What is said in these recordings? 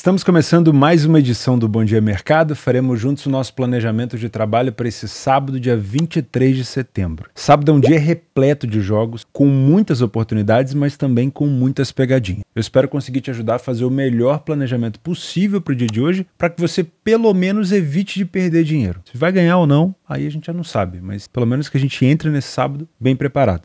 Estamos começando mais uma edição do Bom Dia Mercado. Faremos juntos o nosso planejamento de trabalho para esse sábado, dia 23 de setembro. Sábado é um dia repleto de jogos, com muitas oportunidades, mas também com muitas pegadinhas. Eu espero conseguir te ajudar a fazer o melhor planejamento possível para o dia de hoje, para que você pelo menos evite de perder dinheiro. Se vai ganhar ou não, aí a gente já não sabe, mas pelo menos que a gente entre nesse sábado bem preparado.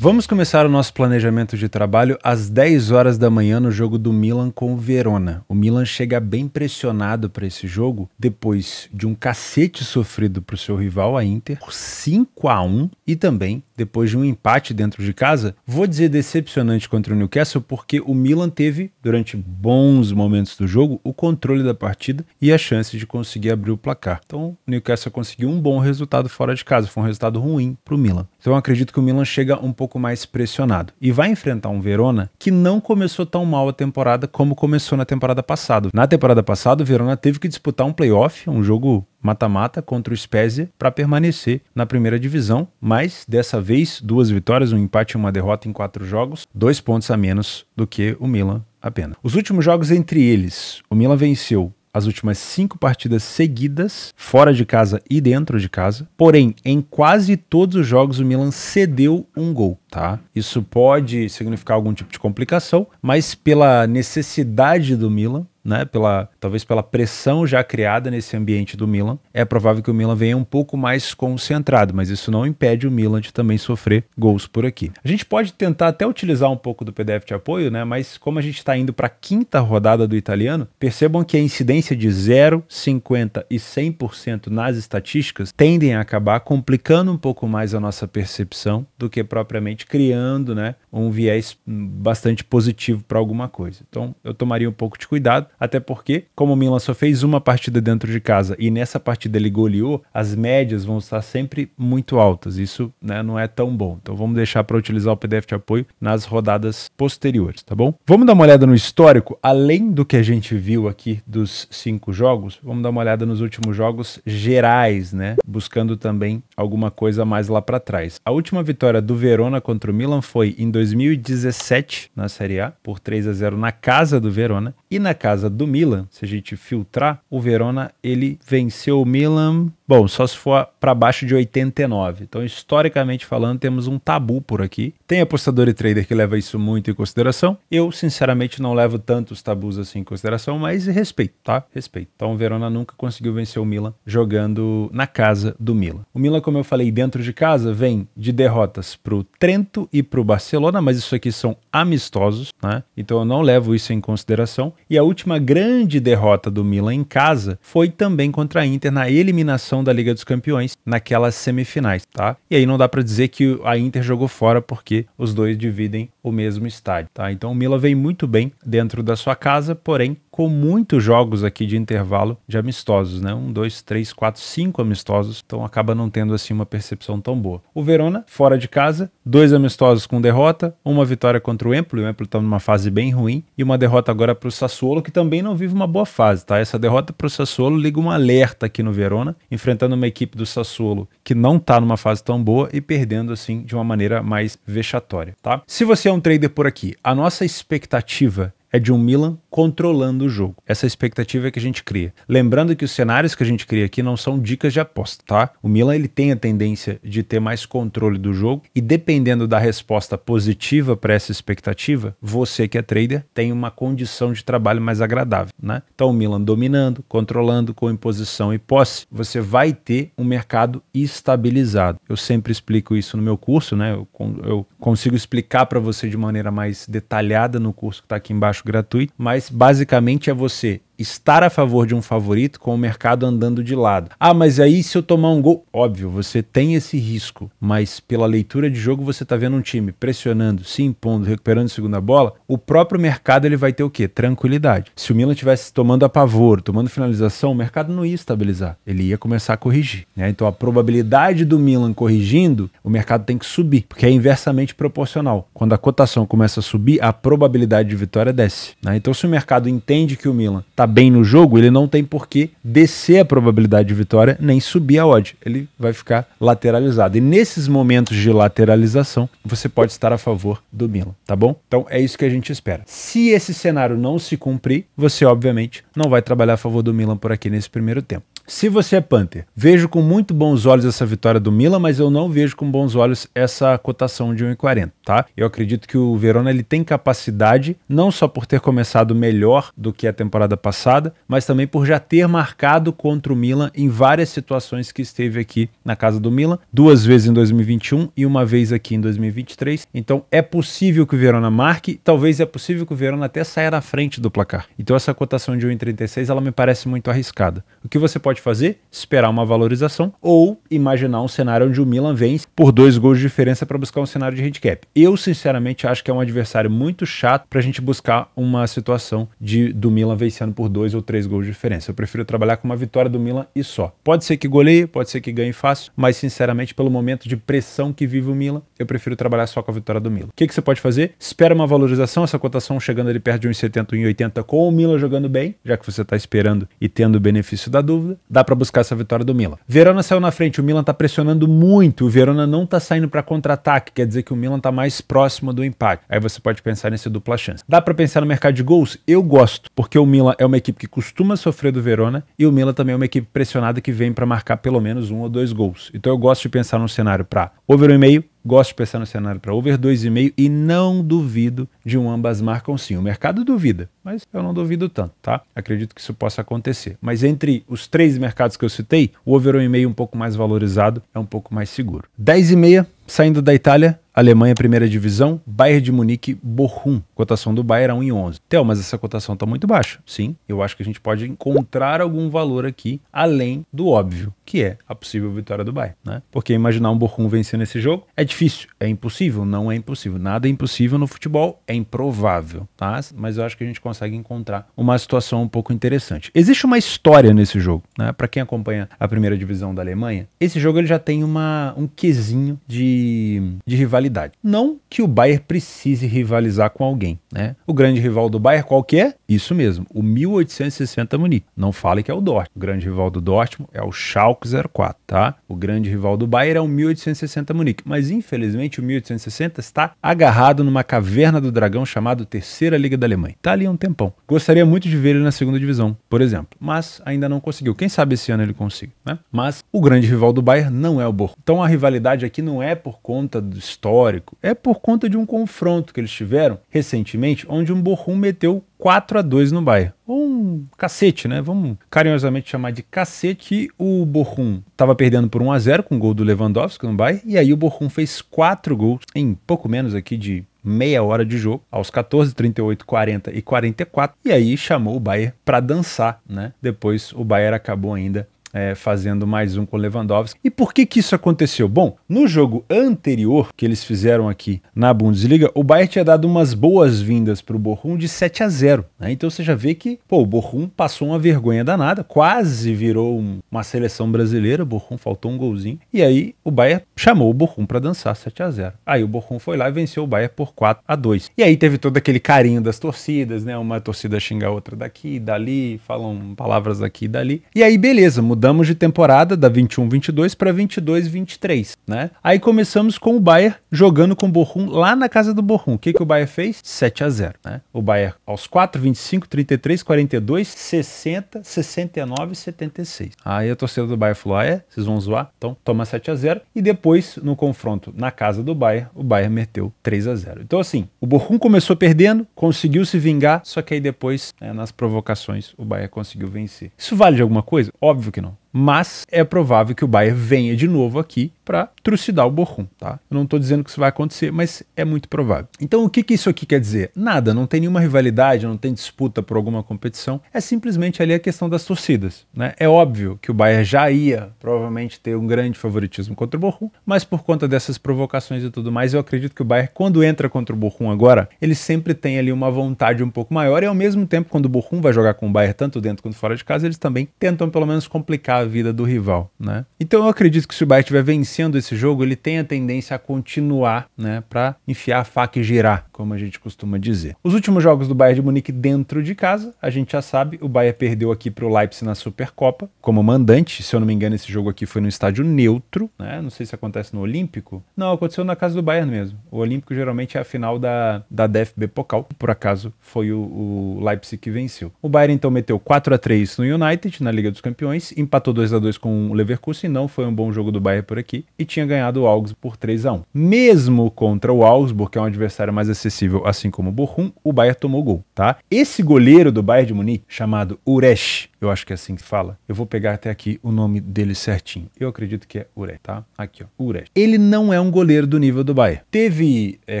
Vamos começar o nosso planejamento de trabalho às 10 horas da manhã no jogo do Milan com o Verona. O Milan chega bem pressionado para esse jogo depois de um cacete sofrido para o seu rival, a Inter, por 5 a 1 e também depois de um empate dentro de casa, vou dizer decepcionante contra o Newcastle porque o Milan teve, durante bons momentos do jogo, o controle da partida e a chance de conseguir abrir o placar. Então, o Newcastle conseguiu um bom resultado fora de casa, foi um resultado ruim para o Milan. Então, acredito que o Milan chega um pouco mais pressionado e vai enfrentar um Verona que não começou tão mal a temporada como começou na temporada passada. Na temporada passada, o Verona teve que disputar um playoff, um jogo mata-mata contra o Spezia para permanecer na primeira divisão, mas dessa vez duas vitórias, um empate e uma derrota em quatro jogos, dois pontos a menos do que o Milan apenas. Os últimos jogos entre eles, o Milan venceu as últimas cinco partidas seguidas, fora de casa e dentro de casa. Porém, em quase todos os jogos o Milan cedeu um gol, tá? Isso pode significar algum tipo de complicação, mas pela necessidade do Milan, né? Pela, talvez pela pressão já criada nesse ambiente do Milan, é provável que o Milan venha um pouco mais concentrado, mas isso não impede o Milan de também sofrer gols por aqui. A gente pode tentar até utilizar um pouco do PDF de apoio, né? Mas como a gente está indo para a quinta rodada do italiano, percebam que a incidência de 0, 50 e 100% nas estatísticas tendem a acabar complicando um pouco mais a nossa percepção do que propriamente criando, né, um viés bastante positivo para alguma coisa. Então, eu tomaria um pouco de cuidado, até porque, como o Milan só fez uma partida dentro de casa e nessa partida ele goleou, as médias vão estar sempre muito altas. Isso né, não é tão bom. Então vamos deixar para utilizar o PDF de apoio nas rodadas posteriores, tá bom? Vamos dar uma olhada no histórico, além do que a gente viu aqui dos cinco jogos, vamos dar uma olhada nos últimos jogos gerais, né? Buscando também alguma coisa mais lá para trás. A última vitória do Verona contra o Milan foi em 2017 na Série A, por 3 a 0 na casa do Verona e na casa casa do Milan, se a gente filtrar, o Verona ele venceu o Milan Bom, só se for para baixo de 89. Então, historicamente falando, temos um tabu por aqui. Tem apostador e trader que leva isso muito em consideração. Eu, sinceramente, não levo tantos tabus assim em consideração, mas respeito, tá? Respeito. Então, o Verona nunca conseguiu vencer o Milan jogando na casa do Milan. O Milan, como eu falei, dentro de casa, vem de derrotas para o Trento e para o Barcelona, mas isso aqui são amistosos, né? Então, eu não levo isso em consideração. E a última grande derrota do Milan em casa foi também contra a Inter na eliminação da Liga dos Campeões naquelas semifinais, tá? E aí não dá para dizer que a Inter jogou fora porque os dois dividem o mesmo estádio, tá? Então o Milan vem muito bem dentro da sua casa, porém com muitos jogos aqui de intervalo de amistosos, né? Um, dois, três, quatro, cinco amistosos, então acaba não tendo assim uma percepção tão boa. O Verona, fora de casa, dois amistosos com derrota, uma vitória contra o Empoli, o Empoli está numa fase bem ruim, e uma derrota agora para o Sassuolo, que também não vive uma boa fase, tá? Essa derrota para o Sassuolo liga um alerta aqui no Verona, enfrentando uma equipe do Sassuolo que não está numa fase tão boa e perdendo assim de uma maneira mais vexatória, tá? Se você é um trader por aqui, a nossa expectativa é de um Milan controlando o jogo. Essa expectativa é que a gente cria. Lembrando que os cenários que a gente cria aqui não são dicas de aposta, tá? O Milan ele tem a tendência de ter mais controle do jogo e dependendo da resposta positiva para essa expectativa, você que é trader tem uma condição de trabalho mais agradável, né? Então o Milan dominando, controlando com imposição e posse, você vai ter um mercado estabilizado. Eu sempre explico isso no meu curso, né? Eu, eu consigo explicar para você de maneira mais detalhada no curso que está aqui embaixo gratuito, mas basicamente é você estar a favor de um favorito com o mercado andando de lado. Ah, mas aí se eu tomar um gol, óbvio, você tem esse risco, mas pela leitura de jogo você está vendo um time pressionando, se impondo, recuperando segunda bola, o próprio mercado ele vai ter o quê? Tranquilidade. Se o Milan tivesse tomando apavoro, tomando finalização, o mercado não ia estabilizar, ele ia começar a corrigir, né? Então a probabilidade do Milan corrigindo, o mercado tem que subir, porque é inversamente proporcional. Quando a cotação começa a subir, a probabilidade de vitória desce, né? Então se o mercado entende que o Milan está bem no jogo, ele não tem por que descer a probabilidade de vitória nem subir a odd. Ele vai ficar lateralizado. E nesses momentos de lateralização, você pode estar a favor do Milan, tá bom? Então é isso que a gente espera. Se esse cenário não se cumprir, você obviamente não vai trabalhar a favor do Milan por aqui nesse primeiro tempo. Se você é Panther, vejo com muito bons olhos essa vitória do Milan, mas eu não vejo com bons olhos essa cotação de 1,40, tá? Eu acredito que o Verona ele tem capacidade, não só por ter começado melhor do que a temporada passada, mas também por já ter marcado contra o Milan em várias situações que esteve aqui na casa do Milan, duas vezes em 2021 e uma vez aqui em 2023. Então é possível que o Verona marque, talvez é possível que o Verona até saia na frente do placar. Então essa cotação de 1,36 ela me parece muito arriscada. O que você pode pode fazer? Esperar uma valorização ou imaginar um cenário onde o Milan vence por dois gols de diferença para buscar um cenário de handicap. Eu, sinceramente, acho que é um adversário muito chato para a gente buscar uma situação de do Milan vencendo por dois ou três gols de diferença. Eu prefiro trabalhar com uma vitória do Milan e só. Pode ser que goleie, pode ser que ganhe fácil, mas, sinceramente, pelo momento de pressão que vive o Milan, eu prefiro trabalhar só com a vitória do Milan. O que, que você pode fazer? Espera uma valorização, essa cotação chegando ali perto de 1,70, 1,80 com o Milan jogando bem, já que você está esperando e tendo o benefício da dúvida, dá para buscar essa vitória do Milan. Verona saiu na frente, o Milan tá pressionando muito, o Verona não tá saindo para contra-ataque, quer dizer que o Milan tá mais próximo do empate. Aí você pode pensar nesse dupla chance. Dá para pensar no mercado de gols? Eu gosto, porque o Milan é uma equipe que costuma sofrer do Verona e o Milan também é uma equipe pressionada que vem para marcar pelo menos um ou dois gols. Então eu gosto de pensar num cenário para over 1,5 Gosto de pensar no cenário para over 2,5 e não duvido de um ambas marcam sim. O mercado duvida, mas eu não duvido tanto, tá? Acredito que isso possa acontecer. Mas entre os três mercados que eu citei, o over 1,5 um pouco mais valorizado é um pouco mais seguro. 10,5 saindo da Itália, Alemanha, primeira divisão, Bayern de Munique, Bochum. Cotação do Bayern é 1,11. Theo, mas essa cotação está muito baixa. Sim, eu acho que a gente pode encontrar algum valor aqui, além do óbvio, que é a possível vitória do Bayern, né? Porque imaginar um Bochum vencendo esse jogo é difícil, é impossível, não é impossível. Nada é impossível no futebol, é improvável, tá? Mas eu acho que a gente consegue encontrar uma situação um pouco interessante. Existe uma história nesse jogo, né? Para quem acompanha a primeira divisão da Alemanha, esse jogo ele já tem uma, um quesinho de, de rivalidade qualidade. Não que o Bayern precise rivalizar com alguém, né? O grande rival do Bayern qual que é? Isso mesmo, o 1860 Munique. Não fale que é o Dortmund. O grande rival do Dortmund é o Schalke 04, tá? O grande rival do Bayern é o 1860 Munique, mas infelizmente o 1860 está agarrado numa caverna do dragão chamado Terceira Liga da Alemanha. Tá ali há um tempão. Gostaria muito de ver ele na segunda divisão, por exemplo, mas ainda não conseguiu. Quem sabe esse ano ele consiga, né? Mas o grande rival do Bayern não é o Borussia. Então a rivalidade aqui não é por conta do histórico histórico, é por conta de um confronto que eles tiveram recentemente, onde um Borrom meteu 4 a 2 no Bayern. Ou um cacete, né? Vamos carinhosamente chamar de cacete. Que o Borrom estava perdendo por 1 a 0 com o gol do Lewandowski no Bayern, e aí o Borrom fez 4 gols em pouco menos aqui de meia hora de jogo, aos 14, 38, 40 e 44, e aí chamou o Bayern para dançar, né? Depois o Bayern acabou ainda é, fazendo mais um com Lewandowski. E por que, que isso aconteceu? Bom, no jogo anterior que eles fizeram aqui na Bundesliga, o Bayern tinha dado umas boas-vindas para o Bochum de 7 a 0. Né? Então você já vê que pô, o Bochum passou uma vergonha danada, quase virou um, uma seleção brasileira, o Bochum faltou um golzinho. E aí o Bayern chamou o Bochum para dançar 7 a 0. Aí o Bochum foi lá e venceu o Bayern por 4 a 2. E aí teve todo aquele carinho das torcidas, né? Uma torcida xinga a outra daqui, dali, falam palavras daqui e dali. E aí beleza, mudou mudamos de temporada da 21-22 para 22-23, né? Aí começamos com o Bayern jogando com o Bochum lá na casa do Bochum. O que, que o Bayern fez? 7 a 0, né? O Bayern aos 4, 25, 33, 42, 60, 69, 76. Aí a torcida do Bayern falou: "Ah, é, vocês vão zoar? Então toma 7 a 0". E depois no confronto na casa do Bayern, o Bayern meteu 3 a 0. Então assim, o Bochum começou perdendo, conseguiu se vingar, só que aí depois, né, nas provocações, o Bayern conseguiu vencer. Isso vale de alguma coisa? Óbvio que não. channel. mas é provável que o Bayern venha de novo aqui para trucidar o Bochum, tá? Eu não estou dizendo que isso vai acontecer, mas é muito provável. Então, o que, que isso aqui quer dizer? Nada, não tem nenhuma rivalidade, não tem disputa por alguma competição, é simplesmente ali a questão das torcidas, né? É óbvio que o Bayern já ia provavelmente ter um grande favoritismo contra o Bochum, mas por conta dessas provocações e tudo mais, eu acredito que o Bayern, quando entra contra o Bochum agora, ele sempre tem ali uma vontade um pouco maior e ao mesmo tempo, quando o Bochum vai jogar com o Bayern, tanto dentro quanto fora de casa, eles também tentam pelo menos complicar a vida do rival, né? Então eu acredito que se o Bayern estiver vencendo esse jogo, ele tem a tendência a continuar, né, para enfiar a faca e girar, como a gente costuma dizer. Os últimos jogos do Bayern de Munique dentro de casa, a gente já sabe, o Bayern perdeu aqui para o Leipzig na Supercopa como mandante, se eu não me engano, esse jogo aqui foi no estádio neutro, né? Não sei se acontece no Olímpico. Não, aconteceu na casa do Bayern mesmo. O Olímpico geralmente é a final da, da DFB Pokal, por acaso foi o, o Leipzig que venceu. O Bayern então meteu 4 a 3 no United na Liga dos Campeões, empatou empatou 2 a 2 com o Leverkusen, não foi um bom jogo do Bayern por aqui, e tinha ganhado o Augsburg por 3 a 1 Mesmo contra o Augsburg, que é um adversário mais acessível, assim como o Bochum, o Bayern tomou gol, tá? Esse goleiro do Bayern de Munique, chamado Uresh, eu acho que é assim que fala. Eu vou pegar até aqui o nome dele certinho. Eu acredito que é Urech, tá? Aqui, ó. Urech. Ele não é um goleiro do nível do Bahia. Teve é,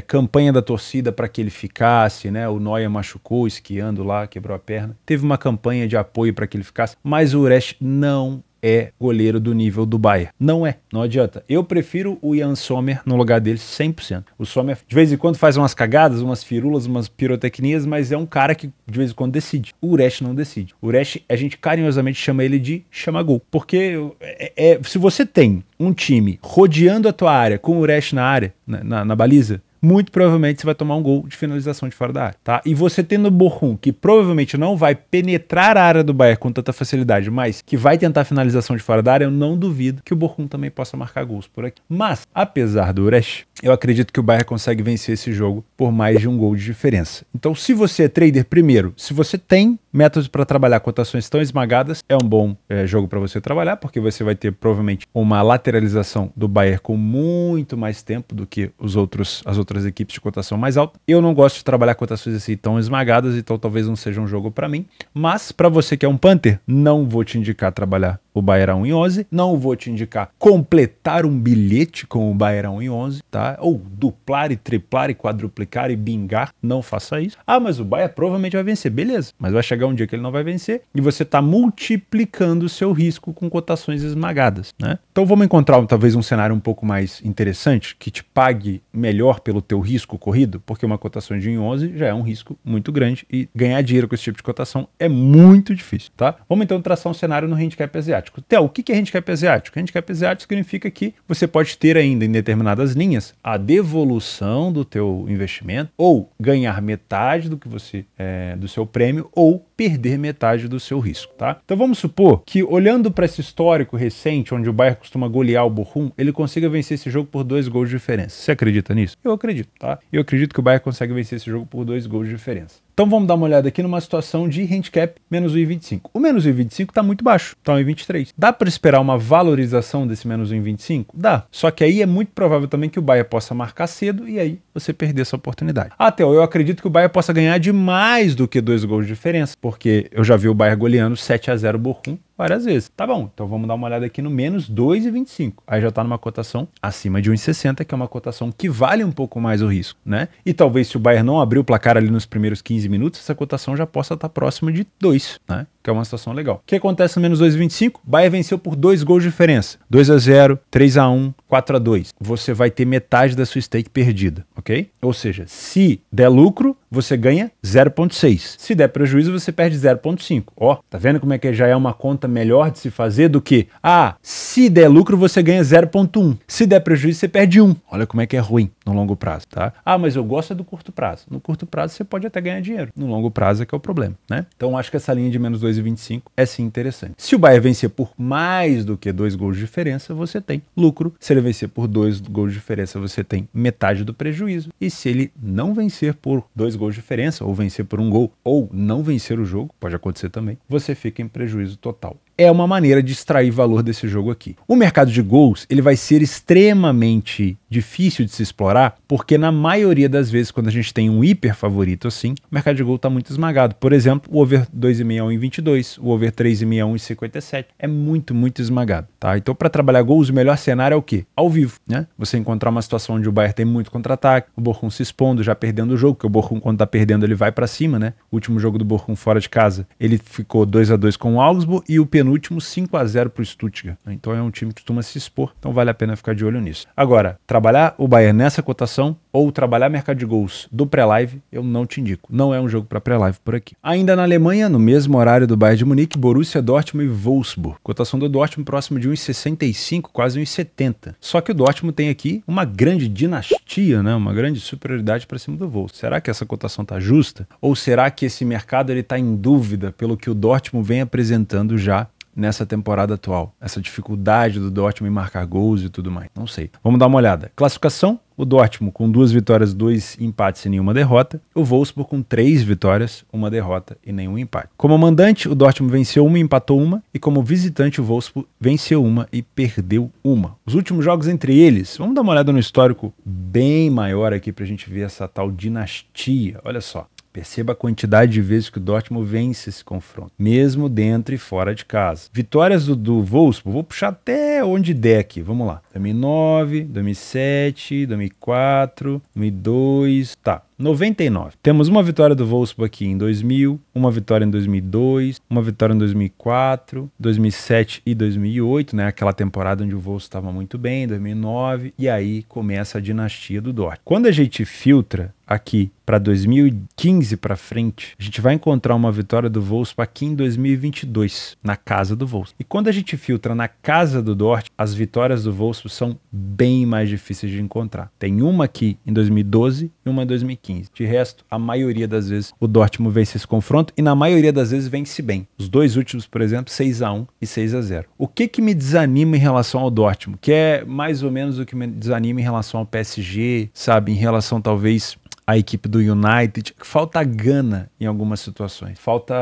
campanha da torcida para que ele ficasse, né? O Noia machucou esquiando lá, quebrou a perna. Teve uma campanha de apoio para que ele ficasse, mas o Urech não é goleiro do nível do Bayern. Não é, não adianta. Eu prefiro o Ian Sommer no lugar dele 100%. O Sommer de vez em quando faz umas cagadas, umas firulas, umas pirotecnias, mas é um cara que de vez em quando decide. O Uresh não decide. O Uresh, a gente carinhosamente chama ele de chama-gol, porque é, é, é, se você tem um time rodeando a tua área com o Uresh na área, na, na, na baliza, muito provavelmente você vai tomar um gol de finalização de fora da área, tá? E você tendo o que provavelmente não vai penetrar a área do Bayern com tanta facilidade, mas que vai tentar finalização de fora da área, eu não duvido que o Borrom também possa marcar gols por aqui. Mas, apesar do Uresh, eu acredito que o Bayern consegue vencer esse jogo por mais de um gol de diferença. Então, se você é trader, primeiro, se você tem métodos para trabalhar cotações tão esmagadas, é um bom é, jogo para você trabalhar, porque você vai ter provavelmente uma lateralização do Bayern com muito mais tempo do que os outros as outras outras equipes de cotação mais alta. Eu não gosto de trabalhar cotações assim tão esmagadas, então talvez não seja um jogo para mim. Mas para você que é um Panther, não vou te indicar trabalhar o Bairão em 11. Não vou te indicar completar um bilhete com o Bairão em 11, tá? Ou duplar e triplar e quadruplicar e bingar. Não faça isso. Ah, mas o Bayern provavelmente vai vencer. Beleza. Mas vai chegar um dia que ele não vai vencer e você está multiplicando o seu risco com cotações esmagadas, né? Então vamos encontrar talvez um cenário um pouco mais interessante que te pague melhor pelo teu risco corrido, porque uma cotação de 11 já é um risco muito grande e ganhar dinheiro com esse tipo de cotação é muito difícil, tá? Vamos então traçar um cenário no handicap asiático asiático. Theo, o que é handicap asiático? Handicap asiático significa que você pode ter ainda em determinadas linhas a devolução do teu investimento ou ganhar metade do que você é, do seu prêmio ou perder metade do seu risco, tá? Então vamos supor que olhando para esse histórico recente onde o Bayern costuma golear o Bochum, ele consiga vencer esse jogo por dois gols de diferença. Você acredita nisso? Eu acredito, tá? Eu acredito que o Bayern consegue vencer esse jogo por dois gols de diferença. Então vamos dar uma olhada aqui numa situação de handicap menos 1,25. O menos 1,25 está muito baixo, está 1,23. Dá para esperar uma valorização desse menos 1,25? Dá. Só que aí é muito provável também que o Bahia possa marcar cedo e aí você perder essa oportunidade. Ah, eu acredito que o Bahia possa ganhar de mais do que dois gols de diferença, porque eu já vi o Bahia goleando 7 a 0 Borrom várias vezes. Tá bom, então vamos dar uma olhada aqui no menos 2,25. Aí já está numa cotação acima de 1,60, que é uma cotação que vale um pouco mais o risco, né? E talvez se o Bayern não abrir o placar ali nos primeiros 15 minutos, essa cotação já possa estar tá próxima de 2, né? que é uma situação legal. O que acontece no menos 2,25? Bahia venceu por dois gols de diferença. 2 a 0 3 a 1 4 a 2 Você vai ter metade da sua stake perdida, ok? Ou seja, se der lucro, você ganha 0,6. Se der prejuízo, você perde 0,5. Ó, oh, tá vendo como é que já é uma conta melhor de se fazer do que, ah, se der lucro, você ganha 0,1. Se der prejuízo, você perde 1. Olha como é que é ruim no longo prazo, tá? Ah, mas eu gosto é do curto prazo. No curto prazo, você pode até ganhar dinheiro. No longo prazo é que é o problema, né? Então, acho que essa linha de menos 2,25. 2,25 é sim interessante. Se o Bayern vencer por mais do que dois gols de diferença, você tem lucro. Se ele vencer por dois gols de diferença, você tem metade do prejuízo. E se ele não vencer por dois gols de diferença, ou vencer por um gol, ou não vencer o jogo, pode acontecer também, você fica em prejuízo total é uma maneira de extrair valor desse jogo aqui. O mercado de gols ele vai ser extremamente difícil de se explorar, porque na maioria das vezes, quando a gente tem um hiper favorito assim, o mercado de gol está muito esmagado. Por exemplo, o over 2,61 em 22, o over 3,61 em 57, É muito, muito esmagado, tá? Então, para trabalhar gols, o melhor cenário é o quê? Ao vivo, né? Você encontrar uma situação onde o Bayern tem muito contra-ataque, o Borrom se expondo, já perdendo o jogo, porque o Borrom, quando tá perdendo, ele vai para cima, né? O último jogo do Borrom fora de casa, ele ficou 2 a 2 com o Augsburg e o penúltimo 5 a 0 para o Stuttgart. Né? Então, é um time que costuma se expor, então vale a pena ficar de olho nisso. Agora, trabalhar o Bayern nessa cotação ou trabalhar mercado de gols do pré-live, eu não te indico. Não é um jogo para pré-live por aqui. Ainda na Alemanha, no mesmo horário do Bayern de Munique, Borussia Dortmund e Wolfsburg. Cotação do Dortmund próximo de 1,65, quase 1,70. Só que o Dortmund tem aqui uma grande dinastia, né? uma grande superioridade para cima do Wolfsburg. Será que essa cotação está justa? Ou será que esse mercado está em dúvida pelo que o Dortmund vem apresentando já nessa temporada atual. Essa dificuldade do Dortmund em marcar gols e tudo mais. Não sei. Vamos dar uma olhada. Classificação: o Dortmund com duas vitórias, dois empates e nenhuma derrota. O Wolfsburg com três vitórias, uma derrota e nenhum empate. Como mandante, o Dortmund venceu uma e empatou uma. E como visitante, o Wolfsburg venceu uma e perdeu uma. Os últimos jogos entre eles, vamos dar uma olhada no histórico bem maior aqui para a gente ver essa tal dinastia. Olha só. Perceba a quantidade de vezes que o Dortmund vence esse confronto, mesmo dentro e fora de casa. Vitórias do, do Wolfsburg, vou puxar até onde der aqui, vamos lá. 2009, 2007, 2004, 2002, tá. 99. Temos uma vitória do Wolfsburg aqui em 2000, uma vitória em 2002, uma vitória em 2004, 2007 e 2008, né? Aquela temporada onde o Wolfsburg estava muito bem, 2009, e aí começa a dinastia do Dort. Quando a gente filtra aqui para 2015 para frente, a gente vai encontrar uma vitória do Wolfsburg aqui em 2022, na casa do Wolfsburg. E quando a gente filtra na casa do Dort, as vitórias do Wolfsburg são bem mais difíceis de encontrar. Tem uma aqui em 2012 e uma em 2015. 15. De resto, a maioria das vezes o Dortmund vence esse confronto e na maioria das vezes vence bem. Os dois últimos, por exemplo, 6 a 1 e 6 a 0. O que que me desanima em relação ao Dortmund, que é mais ou menos o que me desanima em relação ao PSG, sabe, em relação talvez a equipe do United, falta gana em algumas situações, falta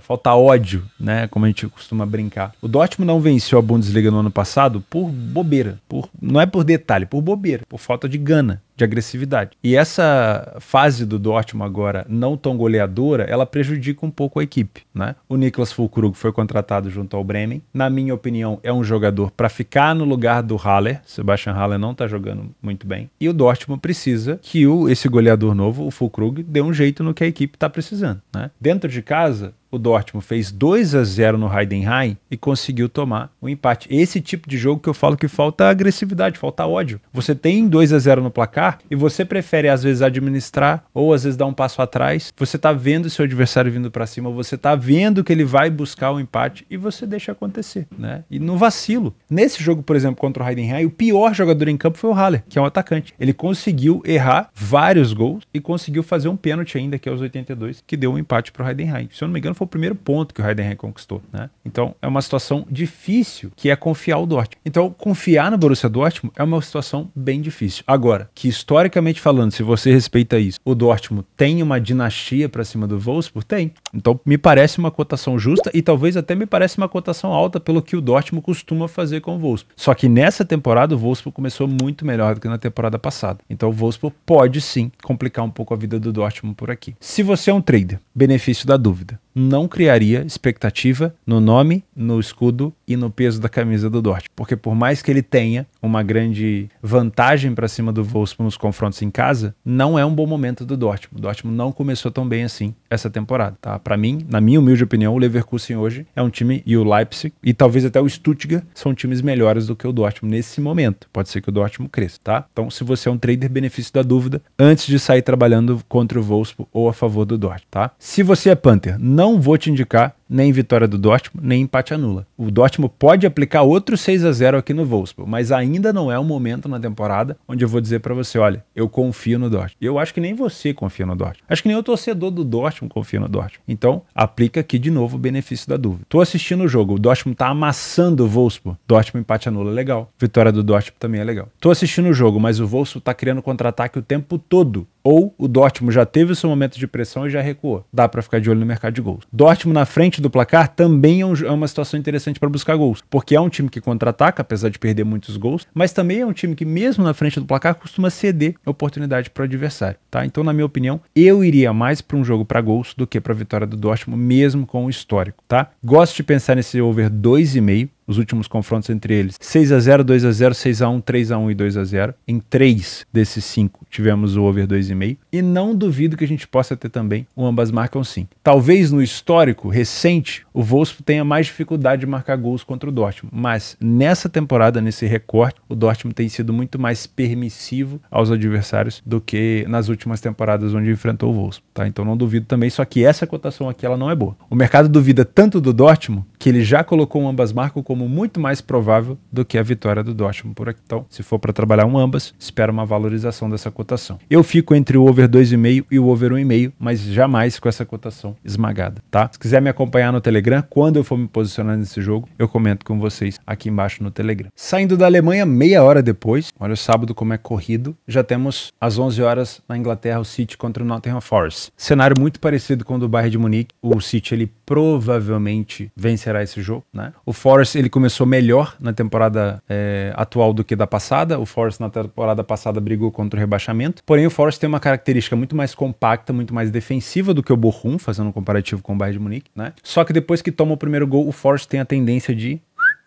falta ódio, né, como a gente costuma brincar. O Dortmund não venceu a Bundesliga no ano passado por bobeira, por não é por detalhe, por bobeira, por falta de gana de agressividade. E essa fase do Dortmund agora não tão goleadora, ela prejudica um pouco a equipe, né? O Niklas Fulkrug foi contratado junto ao Bremen. Na minha opinião, é um jogador para ficar no lugar do Haller. Sebastian Haller não tá jogando muito bem. E o Dortmund precisa que o, esse goleador novo, o Fulkrug, dê um jeito no que a equipe tá precisando, né? Dentro de casa, o Dortmund fez 2 a 0 no Heidenheim e conseguiu tomar o um empate. Esse tipo de jogo que eu falo que falta agressividade, falta ódio. Você tem 2 a 0 no placar e você prefere às vezes administrar ou às vezes dar um passo atrás. Você tá vendo seu adversário vindo para cima, você tá vendo que ele vai buscar o um empate e você deixa acontecer, né? E no vacilo. Nesse jogo, por exemplo, contra o Heidenheim, o pior jogador em campo foi o Haller, que é um atacante. Ele conseguiu errar vários gols e conseguiu fazer um pênalti ainda que aos é 82, que deu um empate pro Heidenheim. Se eu não me engano, foi foi o primeiro ponto que o Hayden reconquistou, né? Então é uma situação difícil que é confiar o Dortmund. Então confiar no Borussia Dortmund é uma situação bem difícil. Agora, que historicamente falando, se você respeita isso, o Dortmund tem uma dinastia para cima do Wolfsburg? Tem. Então me parece uma cotação justa e talvez até me parece uma cotação alta pelo que o Dortmund costuma fazer com o Wolfsburg. Só que nessa temporada o Wolfsburg começou muito melhor do que na temporada passada. Então o Wolfsburg pode sim complicar um pouco a vida do Dortmund por aqui. Se você é um trader, benefício da dúvida não criaria expectativa no nome, no escudo e no peso da camisa do Dort. Porque por mais que ele tenha uma grande vantagem para cima do Wolfsburg nos confrontos em casa, não é um bom momento do Dortmund. O Dortmund não começou tão bem assim essa temporada, tá? Para mim, na minha humilde opinião, o Leverkusen hoje é um time e o Leipzig e talvez até o Stuttgart são times melhores do que o Dortmund nesse momento. Pode ser que o Dortmund cresça, tá? Então, se você é um trader benefício da dúvida, antes de sair trabalhando contra o Wolfsburg ou a favor do Dortmund, tá? Se você é Panther, não vou te indicar nem vitória do Dortmund, nem empate anula. O Dortmund pode aplicar outro 6 a 0 aqui no Wolfsburg, mas ainda não é o momento na temporada onde eu vou dizer para você, olha, eu confio no Dortmund. Eu acho que nem você confia no Dortmund. Acho que nem o torcedor do Dortmund confia no Dortmund. Então, aplica aqui de novo o benefício da dúvida. Tô assistindo o jogo, o Dortmund tá amassando o Wolfsburg. Dortmund empate anula legal. Vitória do Dortmund também é legal. Tô assistindo o jogo, mas o Wolfsburg tá criando contra-ataque o tempo todo ou o Dortmund já teve o seu momento de pressão e já recuou. Dá para ficar de olho no mercado de gols. Dortmund na frente do placar também é, um, é uma situação interessante para buscar gols, porque é um time que contra-ataca, apesar de perder muitos gols, mas também é um time que mesmo na frente do placar costuma ceder oportunidade para o adversário, tá? Então, na minha opinião, eu iria mais para um jogo para gols do que para vitória do Dortmund, mesmo com o histórico, tá? Gosto de pensar nesse over 2,5 os últimos confrontos entre eles. 6 a 0 2 a 0 6 a 1 3 a 1 e 2 a 0 Em três desses cinco tivemos o over 2,5. E não duvido que a gente possa ter também o ambas marcam sim. Talvez no histórico recente o Wolfsburg tenha mais dificuldade de marcar gols contra o Dortmund. Mas nessa temporada, nesse recorte, o Dortmund tem sido muito mais permissivo aos adversários do que nas últimas temporadas onde enfrentou o Wolfsburg, tá? Então não duvido também, só que essa cotação aqui ela não é boa. O mercado duvida tanto do Dortmund que ele já colocou um ambas marcam como muito mais provável do que a vitória do Dortmund por aqui. Então, se for para trabalhar um ambas, espera uma valorização dessa cotação. Eu fico entre o over 2,5 e o over 1,5, mas jamais com essa cotação esmagada, tá? Se quiser me acompanhar no Telegram Telegram. Quando eu for me posicionar nesse jogo, eu comento com vocês aqui embaixo no Telegram. Saindo da Alemanha meia hora depois, olha o sábado como é corrido, já temos às 11 horas na Inglaterra o City contra o Nottingham Forest. Cenário muito parecido com o do bairro de Munique. O City ele provavelmente vencerá esse jogo, né? O Forest ele começou melhor na temporada é, atual do que da passada. O Forest na temporada passada brigou contra o rebaixamento. Porém, o Forest tem uma característica muito mais compacta, muito mais defensiva do que o Bochum, fazendo um comparativo com o Bayern de Munique, né? Só que depois que toma o primeiro gol, o Forest tem a tendência de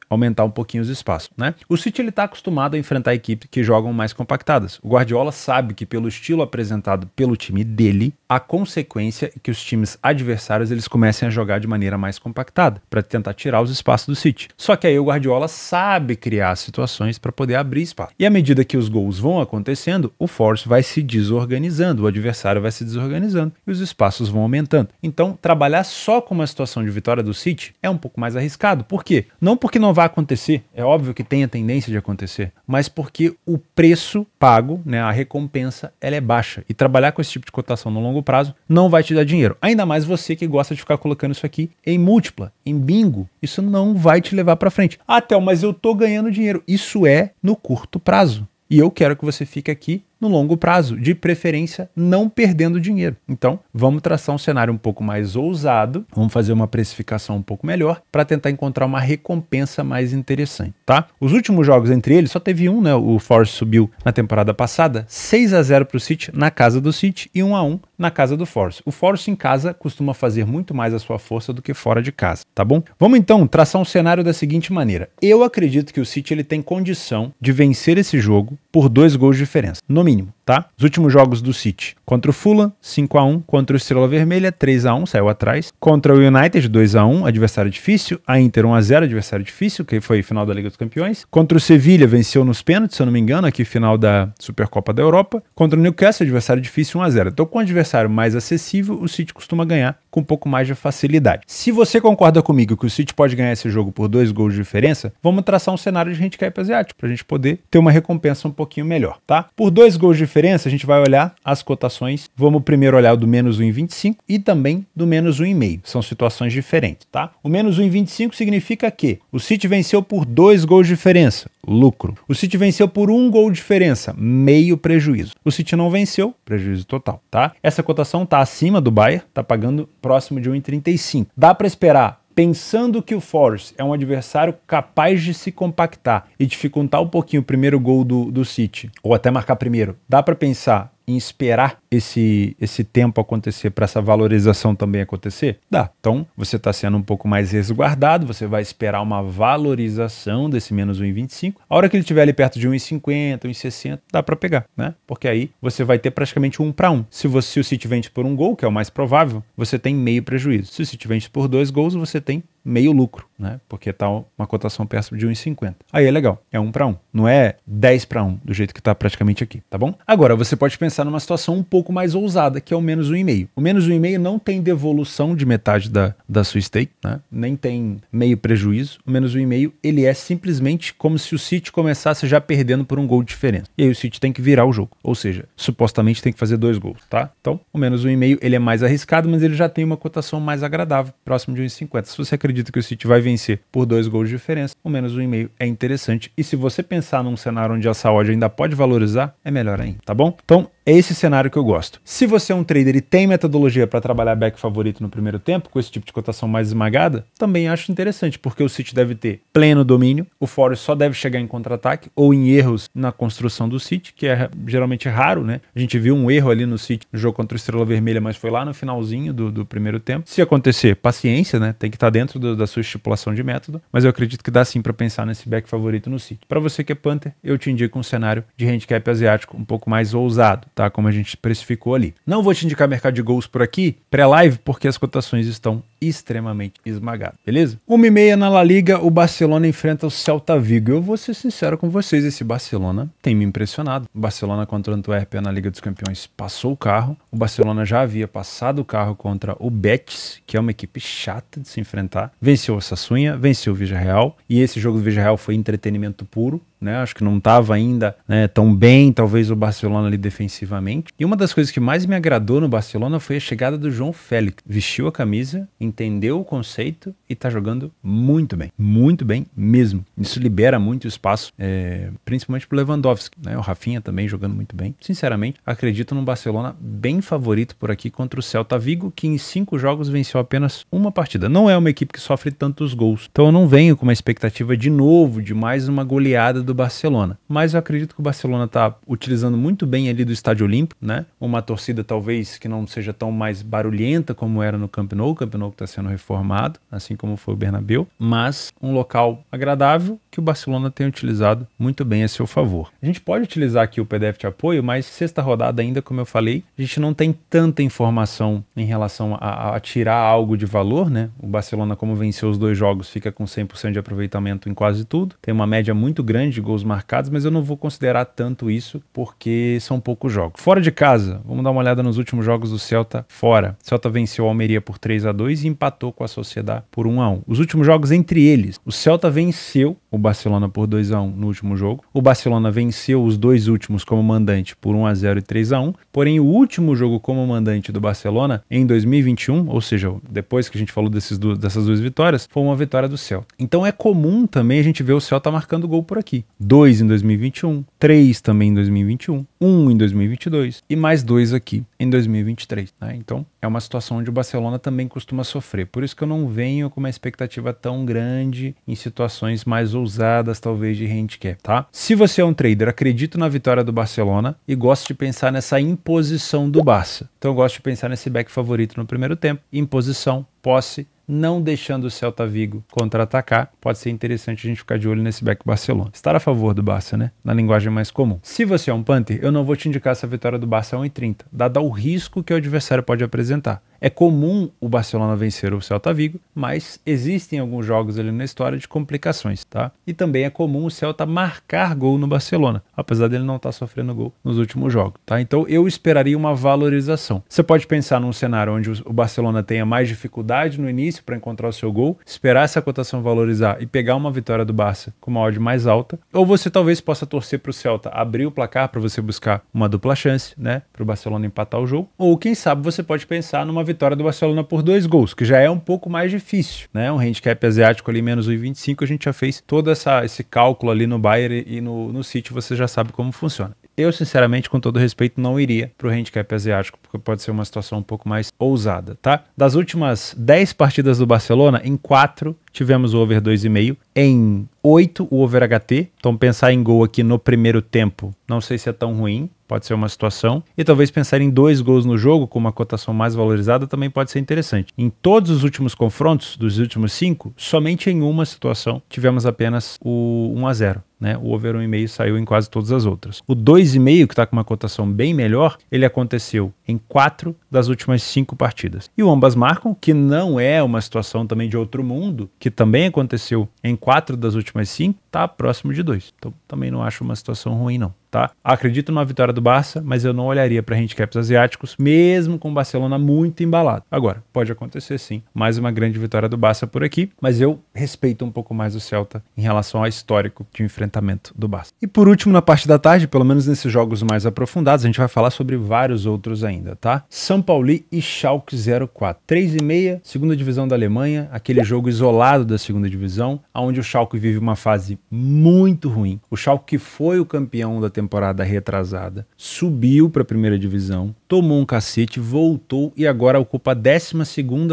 aumentar um pouquinho os espaços, né? O City ele está acostumado a enfrentar equipes que jogam mais compactadas. O Guardiola sabe que pelo estilo apresentado pelo time dele, a consequência é que os times adversários eles comecem a jogar de maneira mais compactada para tentar tirar os espaços do City. Só que aí o Guardiola sabe criar situações para poder abrir espaço. E à medida que os gols vão acontecendo, o Force vai se desorganizando, o adversário vai se desorganizando e os espaços vão aumentando. Então, trabalhar só com uma situação de vitória do City é um pouco mais arriscado. Por quê? Não porque não vai acontecer, é óbvio que tem a tendência de acontecer, mas porque o preço pago, né, a recompensa, ela é baixa. E trabalhar com esse tipo de cotação no longo prazo não vai te dar dinheiro. Ainda mais você que gosta de ficar colocando isso aqui em múltipla, em bingo. Isso não vai te levar para frente. Ah, o mas eu tô ganhando dinheiro. Isso é no curto prazo. E eu quero que você fique aqui no longo prazo, de preferência não perdendo dinheiro. Então, vamos traçar um cenário um pouco mais ousado, vamos fazer uma precificação um pouco melhor para tentar encontrar uma recompensa mais interessante, tá? Os últimos jogos entre eles só teve um, né? O Force subiu na temporada passada, 6 a 0 para o City na casa do City e 1 a 1 na casa do Force. O Force em casa costuma fazer muito mais a sua força do que fora de casa, tá bom? Vamos então traçar um cenário da seguinte maneira. Eu acredito que o City ele tem condição de vencer esse jogo por dois gols de diferença. No минимум. tá? Os últimos jogos do City. Contra o Fulham, 5 a 1 Contra o Estrela Vermelha, 3 a 1 saiu atrás. Contra o United, 2 a 1 adversário difícil. A Inter, 1 a 0 adversário difícil, que foi final da Liga dos Campeões. Contra o Sevilha, venceu nos pênaltis, se eu não me engano, aqui final da Supercopa da Europa. Contra o Newcastle, adversário difícil, 1 a 0 Então, com o adversário mais acessível, o City costuma ganhar com um pouco mais de facilidade. Se você concorda comigo que o City pode ganhar esse jogo por dois gols de diferença, vamos traçar um cenário de handicap asiático, pra gente poder ter uma recompensa um pouquinho melhor, tá? Por dois gols de diferença, diferença, a gente vai olhar as cotações. Vamos primeiro olhar do menos 1,25 e também do menos 1,5. São situações diferentes, tá? O menos 1,25 significa que o City venceu por dois gols de diferença, lucro. O City venceu por um gol de diferença, meio prejuízo. O City não venceu, prejuízo total, tá? Essa cotação tá acima do Bayer, tá pagando próximo de 1,35. Dá para esperar pensando que o Forest é um adversário capaz de se compactar e dificultar um pouquinho o primeiro gol do, do City, ou até marcar primeiro, dá para pensar em esperar esse, esse tempo acontecer para essa valorização também acontecer? Dá. Então, você está sendo um pouco mais resguardado, você vai esperar uma valorização desse menos 1,25. A hora que ele estiver ali perto de 1,50, 1,60, dá para pegar, né? Porque aí você vai ter praticamente um para um. Se, você, se o City vende por um gol, que é o mais provável, você tem meio prejuízo. Se o City vende por dois gols, você tem meio lucro, né? Porque tá uma cotação perto de 1,50. Aí é legal, é 1 para 1. Não é 10 para 1, do jeito que está praticamente aqui, tá bom? Agora, você pode pensar numa situação um pouco mais ousada, que é o menos 1,5. O menos 1,5 não tem devolução de metade da, da sua stake, né? Nem tem meio prejuízo. O menos 1,5, ele é simplesmente como se o City começasse já perdendo por um gol de diferença. E aí o City tem que virar o jogo. Ou seja, supostamente tem que fazer dois gols, tá? Então, o menos 1,5, ele é mais arriscado, mas ele já tem uma cotação mais agradável, próximo de 1,50. Se você acredita acredito que o City vai vencer por dois gols de diferença, ou menos um e meio é interessante. E se você pensar num cenário onde essa Saúde ainda pode valorizar, é melhor ainda, tá bom? Então, é esse cenário que eu gosto. Se você é um trader e tem metodologia para trabalhar back favorito no primeiro tempo, com esse tipo de cotação mais esmagada, também acho interessante, porque o City deve ter pleno domínio, o Forest só deve chegar em contra-ataque ou em erros na construção do City, que é geralmente raro, né? A gente viu um erro ali no City no jogo contra o Estrela Vermelha, mas foi lá no finalzinho do, do primeiro tempo. Se acontecer, paciência, né? Tem que estar tá dentro dentro do, da sua estipulação de método, mas eu acredito que dá sim para pensar nesse back favorito no sítio. Para você que é Panther, eu te indico um cenário de handicap asiático um pouco mais ousado, tá? Como a gente precificou ali. Não vou te indicar mercado de gols por aqui, pré-live, porque as cotações estão extremamente esmagado, beleza? Uma e meia na La Liga, o Barcelona enfrenta o Celta Vigo. Eu vou ser sincero com vocês, esse Barcelona tem me impressionado. O Barcelona contra o Antuérpia na Liga dos Campeões passou o carro. O Barcelona já havia passado o carro contra o Betis, que é uma equipe chata de se enfrentar. Venceu o Sassunha, venceu o Villarreal e esse jogo do Villarreal foi entretenimento puro né? Acho que não estava ainda né, tão bem, talvez o Barcelona ali defensivamente. E uma das coisas que mais me agradou no Barcelona foi a chegada do João Félix. Vestiu a camisa, entendeu o conceito e está jogando muito bem, muito bem mesmo. Isso libera muito espaço, é, principalmente o Lewandowski, né? O Rafinha também jogando muito bem. Sinceramente, acredito num Barcelona bem favorito por aqui contra o Celta Vigo, que em cinco jogos venceu apenas uma partida. Não é uma equipe que sofre tantos gols, então eu não venho com uma expectativa de novo de mais uma goleada do Barcelona. Mas eu acredito que o Barcelona está utilizando muito bem ali do Estádio Olímpico, né? Uma torcida talvez que não seja tão mais barulhenta como era no Camp Nou, o Camp Nou está sendo reformado, assim como foi o Bernabéu, mas um local agradável que o Barcelona tem utilizado muito bem a seu favor. A gente pode utilizar aqui o PDF de apoio, mas sexta rodada ainda, como eu falei, a gente não tem tanta informação em relação a, a tirar algo de valor, né? O Barcelona, como venceu os dois jogos, fica com 100% de aproveitamento em quase tudo, tem uma média muito grande de gols marcados, mas eu não vou considerar tanto isso porque são poucos jogos. Fora de casa, vamos dar uma olhada nos últimos jogos do Celta fora. O Celta venceu o Almeria por 3 a 2 e empatou com a Sociedade por 1 a 1. Os últimos jogos entre eles, o Celta venceu o Barcelona por 2 a 1 no último jogo. O Barcelona venceu os dois últimos como mandante por 1 a 0 e 3 a 1. Porém, o último jogo como mandante do Barcelona em 2021, ou seja, depois que a gente falou desses dessas duas vitórias, foi uma vitória do Celta. Então é comum também a gente ver o Celta marcando gol por aqui. 2 em 2021, 3 também em 2021 um em 2022 e mais dois aqui em 2023. Né? Então é uma situação onde o Barcelona também costuma sofrer. Por isso que eu não venho com uma expectativa tão grande em situações mais ousadas, talvez, de handicap, tá? Se você é um trader, acredito na vitória do Barcelona e gosto de pensar nessa imposição do Barça. Então eu gosto de pensar nesse back favorito no primeiro tempo, imposição, posse, não deixando o Celta Vigo contra-atacar. Pode ser interessante a gente ficar de olho nesse back Barcelona. Estar a favor do Barça, né? Na linguagem mais comum. Se você é um Panther, eu não vou te indicar essa vitória do Barça a 1,30, dada o risco que o adversário pode apresentar. É comum o Barcelona vencer o Celta Vigo, mas existem alguns jogos ali na história de complicações, tá? E também é comum o Celta marcar gol no Barcelona, apesar dele não estar tá sofrendo gol nos últimos jogos, tá? Então eu esperaria uma valorização. Você pode pensar num cenário onde o Barcelona tenha mais dificuldade no início para encontrar o seu gol, esperar essa cotação valorizar e pegar uma vitória do Barça com uma odd mais alta, ou você talvez possa torcer para o Celta abrir o placar para você buscar uma dupla chance, né, para o Barcelona empatar o jogo, ou quem sabe você pode pensar numa vitória do Barcelona por dois gols, que já é um pouco mais difícil, né? Um handicap asiático ali menos 1,25, a gente já fez todo essa, esse cálculo ali no Bayern e no, no City, você já sabe como funciona. Eu, sinceramente, com todo respeito, não iria para o handicap asiático, porque pode ser uma situação um pouco mais ousada, tá? Das últimas 10 partidas do Barcelona, em 4 tivemos o over 2,5, em 8 o over HT. Então, pensar em gol aqui no primeiro tempo, não sei se é tão ruim, pode ser uma situação. E talvez pensar em dois gols no jogo, com uma cotação mais valorizada, também pode ser interessante. Em todos os últimos confrontos, dos últimos cinco, somente em uma situação tivemos apenas o 1 a 0 né, o over 1,5 saiu em quase todas as outras. O 2,5, que está com uma cotação bem melhor, ele aconteceu em quatro das últimas cinco partidas. E o ambas marcam, que não é uma situação também de outro mundo, que também aconteceu em quatro das últimas cinco, está próximo de dois. Então também não acho uma situação ruim, não tá? Acredito numa vitória do Barça, mas eu não olharia para handicaps asiáticos, mesmo com o Barcelona muito embalado. Agora, pode acontecer sim, mais uma grande vitória do Barça por aqui, mas eu respeito um pouco mais o Celta em relação ao histórico de enfrentamento do Barça. E por último, na parte da tarde, pelo menos nesses jogos mais aprofundados, a gente vai falar sobre vários outros ainda, tá? São Pauli e Schalke 04. 3 e meia, segunda divisão da Alemanha, aquele jogo isolado da segunda divisão, onde o Schalke vive uma fase muito ruim. O Schalke que foi o campeão da temporada temporada retrasada, subiu para a primeira divisão, tomou um cacete, voltou e agora ocupa a 12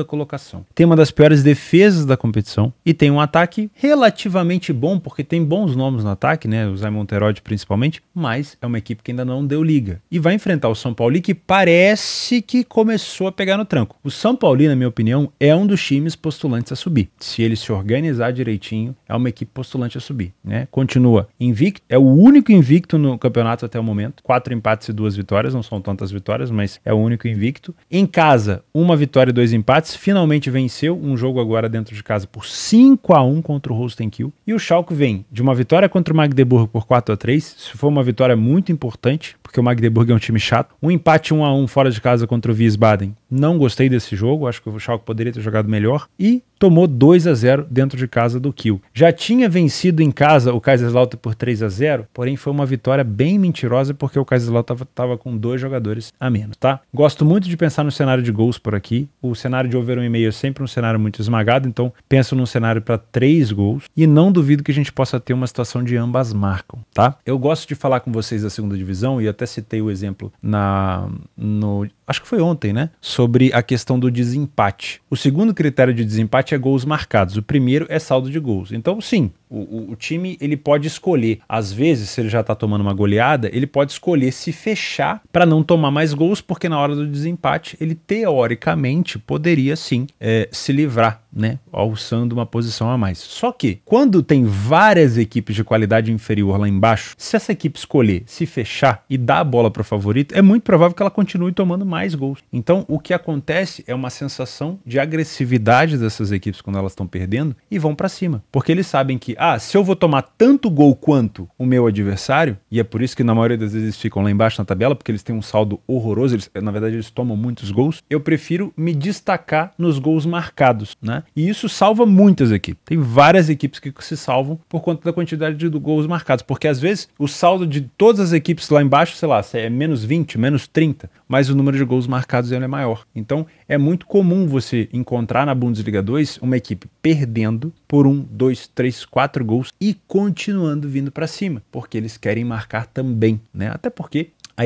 colocação. Tem uma das piores defesas da competição e tem um ataque relativamente bom, porque tem bons nomes no ataque, né? O Zaymon Terodde principalmente, mas é uma equipe que ainda não deu liga. E vai enfrentar o São Paulo, que parece que começou a pegar no tranco. O São Paulo, na minha opinião, é um dos times postulantes a subir. Se ele se organizar direitinho, é uma equipe postulante a subir, né? Continua invicto, é o único invicto no, no campeonato até o momento. Quatro empates e duas vitórias, não são tantas vitórias, mas é o único invicto. Em casa, uma vitória e dois empates. Finalmente venceu um jogo agora dentro de casa por 5 a 1 contra o Kiel E o Schalke vem de uma vitória contra o Magdeburg por 4 a 3 Isso foi uma vitória muito importante, porque o Magdeburg é um time chato. Um empate 1 a 1 fora de casa contra o Wiesbaden. Não gostei desse jogo, acho que o Schalke poderia ter jogado melhor. E tomou 2 a 0 dentro de casa do Kiel. Já tinha vencido em casa o Kaiserslautern por 3 a 0, porém foi uma vitória bem mentirosa porque o Kaiserslautern estava com dois jogadores a menos, tá? Gosto muito de pensar no cenário de gols por aqui. O cenário de over 1,5 é sempre um cenário muito esmagado, então penso num cenário para 3 gols e não duvido que a gente possa ter uma situação de ambas marcam, tá? Eu gosto de falar com vocês da segunda divisão e até citei o exemplo na no acho que foi ontem, né? Sobre a questão do desempate. O segundo critério de desempate é gols marcados. O primeiro é saldo de gols. Então, sim, o, o, o, time ele pode escolher, às vezes, se ele já está tomando uma goleada, ele pode escolher se fechar para não tomar mais gols, porque na hora do desempate ele teoricamente poderia sim é, se livrar, né? Alçando uma posição a mais. Só que quando tem várias equipes de qualidade inferior lá embaixo, se essa equipe escolher se fechar e dar a bola para o favorito, é muito provável que ela continue tomando mais gols. Então o que acontece é uma sensação de agressividade dessas equipes quando elas estão perdendo e vão para cima, porque eles sabem que ah, se eu vou tomar tanto gol quanto o meu adversário, e é por isso que na maioria das vezes eles ficam lá embaixo na tabela, porque eles têm um saldo horroroso, eles, na verdade eles tomam muitos gols, eu prefiro me destacar nos gols marcados, né? E isso salva muitas equipes. Tem várias equipes que se salvam por conta da quantidade de gols marcados, porque às vezes o saldo de todas as equipes lá embaixo, sei lá, é menos 20, menos 30, mas o número de gols marcados é maior. Então é muito comum você encontrar na Bundesliga 2 uma equipe perdendo por um, dois, três, quatro quatro gols e continuando vindo para cima, porque eles querem marcar também, né? Até porque a,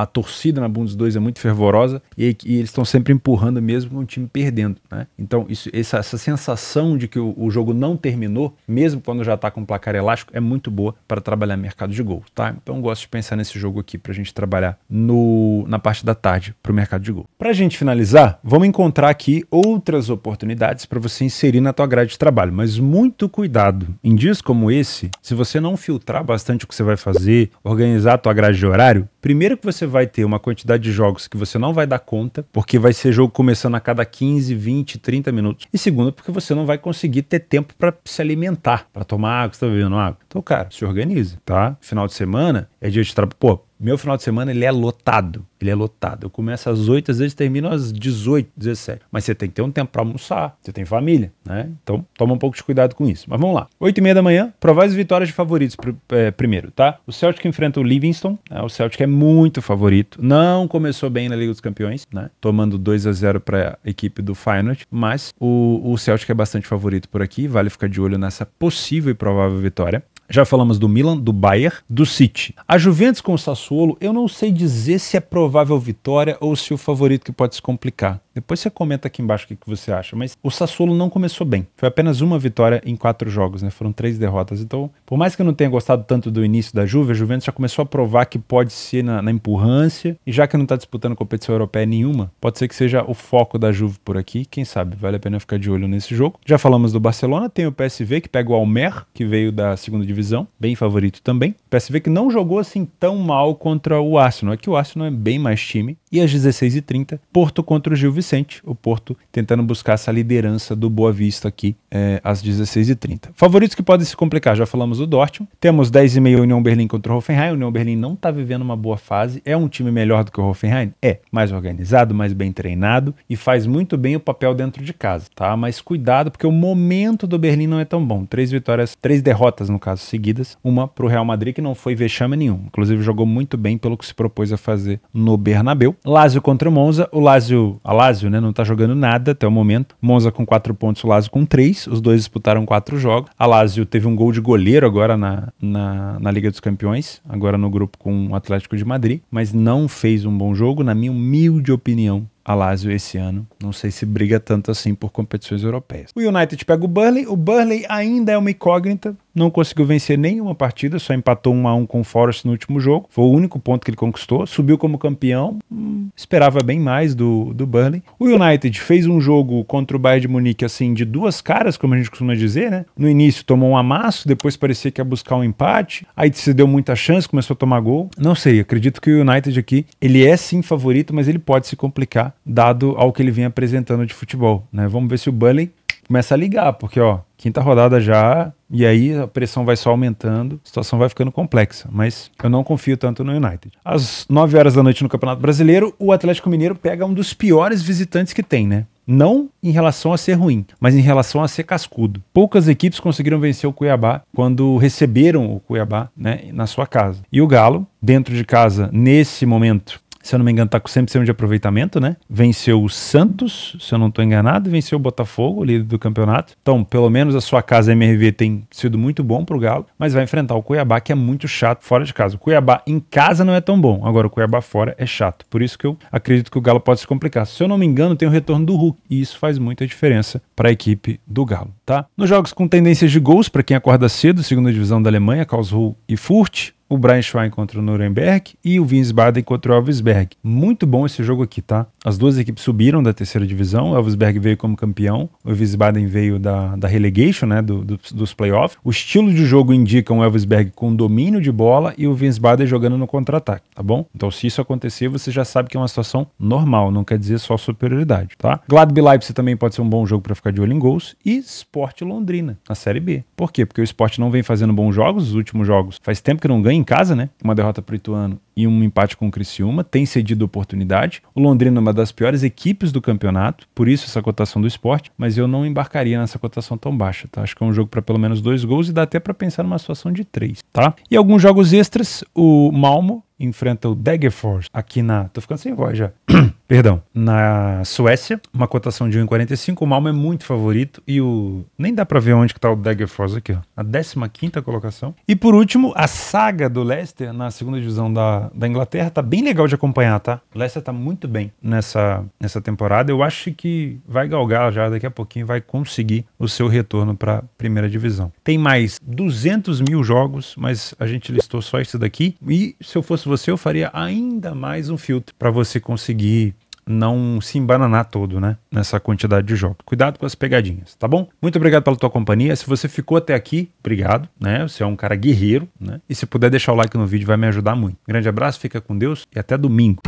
a, a, torcida na Bundesliga é muito fervorosa e, e eles estão sempre empurrando mesmo com time perdendo. Né? Então, isso, essa, essa, sensação de que o, o, jogo não terminou, mesmo quando já está com placar elástico, é muito boa para trabalhar mercado de gol, Tá? Então, gosto de pensar nesse jogo aqui para a gente trabalhar no, na parte da tarde para o mercado de gol. Para a gente finalizar, vamos encontrar aqui outras oportunidades para você inserir na tua grade de trabalho, mas muito cuidado. Em dias como esse, se você não filtrar bastante o que você vai fazer, organizar a tua grade de horário, Primeiro que você vai ter uma quantidade de jogos que você não vai dar conta, porque vai ser jogo começando a cada 15, 20, 30 minutos. E segundo, porque você não vai conseguir ter tempo para se alimentar, para tomar água, você tá bebendo água. Então, cara, se organize, tá? Final de semana é dia de trabalho. Pô, meu final de semana ele é lotado. Ele é lotado. Eu começo às 8, às vezes termino às 18, 17. Mas você tem que ter um tempo para almoçar. Você tem família, né? Então toma um pouco de cuidado com isso. Mas vamos lá. 8 e meia da manhã, prováveis vitórias de favoritos pr é, primeiro, tá? O Celtic enfrenta o Livingston. Né? O Celtic é muito favorito. Não começou bem na Liga dos Campeões, né? Tomando 2 a 0 para a equipe do Feyenoord. Mas o, o Celtic é bastante favorito por aqui. Vale ficar de olho nessa possível e provável vitória. Já falamos do Milan, do Bayern, do City. A Juventus com o Sassuolo, eu não sei dizer se é provável vitória ou se o favorito que pode se complicar. Depois você comenta aqui embaixo o que, você acha. Mas o Sassuolo não começou bem. Foi apenas uma vitória em quatro jogos, né? Foram três derrotas. Então, por mais que eu não tenha gostado tanto do início da Juve, a Juventus já começou a provar que pode ser na, na empurrância. E já que não está disputando competição europeia nenhuma, pode ser que seja o foco da Juve por aqui. Quem sabe? Vale a pena ficar de olho nesse jogo. Já falamos do Barcelona. Tem o PSV que pega o Almer, que veio da segunda divisão. Bem favorito também. O PSV que não jogou assim tão mal contra o Arsenal. É que o Arsenal é bem mais time. E às 16h30, Porto contra o Gil Vicente. Vicente, o Porto tentando buscar essa liderança do Boa Vista aqui é, às 16h30. Favoritos que podem se complicar, já falamos do Dortmund. Temos 10h30 União Berlim contra o Hoffenheim. O União Berlim não está vivendo uma boa fase. É um time melhor do que o Hoffenheim? É. Mais organizado, mais bem treinado e faz muito bem o papel dentro de casa, tá? Mas cuidado, porque o momento do Berlim não é tão bom. Três vitórias, três derrotas, no caso, seguidas. Uma para o Real Madrid, que não foi vexame nenhum. Inclusive, jogou muito bem pelo que se propôs a fazer no Bernabeu. Lazio contra o Monza. O Lazio, a Lazio Lazio, né? Não tá jogando nada até o momento. Monza com quatro pontos, o Lazio com três. Os dois disputaram quatro jogos. A Lazio teve um gol de goleiro agora na, na, na Liga dos Campeões, agora no grupo com o Atlético de Madrid, mas não fez um bom jogo, na minha humilde opinião a Lazio esse ano. Não sei se briga tanto assim por competições europeias. O United pega o Burnley. O Burnley ainda é uma incógnita. Não conseguiu vencer nenhuma partida, só empatou 1 a 1 com o Forest no último jogo. Foi o único ponto que ele conquistou. Subiu como campeão. Hum, esperava bem mais do, do Burnley. O United fez um jogo contra o Bayern de Munique assim de duas caras, como a gente costuma dizer, né? No início tomou um amasso, depois parecia que ia buscar um empate. Aí se deu muita chance, começou a tomar gol. Não sei, acredito que o United aqui, ele é sim favorito, mas ele pode se complicar dado ao que ele vem apresentando de futebol. Né? Vamos ver se o Burnley começa a ligar, porque ó, quinta rodada já, e aí a pressão vai só aumentando, a situação vai ficando complexa. Mas eu não confio tanto no United. Às 9 horas da noite no Campeonato Brasileiro, o Atlético Mineiro pega um dos piores visitantes que tem, né? Não em relação a ser ruim, mas em relação a ser cascudo. Poucas equipes conseguiram vencer o Cuiabá quando receberam o Cuiabá né, na sua casa. E o Galo, dentro de casa, nesse momento, se eu não me engano, tá com 100% de aproveitamento, né? Venceu o Santos, se eu não estou enganado, venceu o Botafogo, líder do campeonato. Então, pelo menos a sua casa MRV tem sido muito bom pro Galo, mas vai enfrentar o Cuiabá, que é muito chato fora de casa. O Cuiabá em casa não é tão bom, agora o Cuiabá fora é chato. Por isso que eu acredito que o Galo pode se complicar. Se eu não me engano, tem o retorno do Hulk, e isso faz muita diferença para a equipe do Galo, tá? Nos jogos com tendências de gols, para quem acorda cedo, segunda divisão da Alemanha, Karlsruhe e Furt, o Brian Schwein contra o Nuremberg e o Wiesbaden contra o Elvisberg. Muito bom esse jogo aqui, tá? As duas equipes subiram da terceira divisão, o Elvisberg veio como campeão, o Wiesbaden veio da, da relegation, né, do, do, dos playoffs. O estilo de jogo indica o Elvisberg com domínio de bola e o Wiesbaden jogando no contra-ataque, tá bom? Então se isso acontecer, você já sabe que é uma situação normal, não quer dizer só superioridade, tá? Gladby Leipzig também pode ser um bom jogo para ficar de olho em gols e Sport Londrina, na Série B. Por quê? Porque o Sport não vem fazendo bons jogos, os últimos jogos faz tempo que não ganha em casa, né? Uma derrota para o Ituano e um empate com o Criciúma, tem cedido oportunidade. O Londrina é uma das piores equipes do campeonato, por isso essa cotação do esporte, mas eu não embarcaria nessa cotação tão baixa, tá? Acho que é um jogo para pelo menos dois gols e dá até para pensar numa situação de três, tá? E alguns jogos extras, o Malmo enfrenta o Degerfors aqui na. Tô ficando sem voz já. Perdão. Na Suécia, uma cotação de 1,45. O Malmo é muito favorito e o. Nem dá para ver onde que tá o Degerfors aqui, ó. A 15 colocação. E por último, a saga do Leicester na segunda divisão da, da Inglaterra tá bem legal de acompanhar, tá? O Leicester tá muito bem nessa, nessa temporada. Eu acho que vai galgar já daqui a pouquinho, vai conseguir o seu retorno para primeira divisão. Tem mais 200 mil jogos, mas a gente listou só esse daqui. E se eu fosse você, eu faria ainda mais um filtro para você conseguir não se embananar todo, né? Nessa quantidade de jogos. Cuidado com as pegadinhas, tá bom? Muito obrigado pela tua companhia. Se você ficou até aqui, obrigado, né? Você é um cara guerreiro, né? E se puder deixar o like no vídeo, vai me ajudar muito. Grande abraço, fica com Deus e até domingo.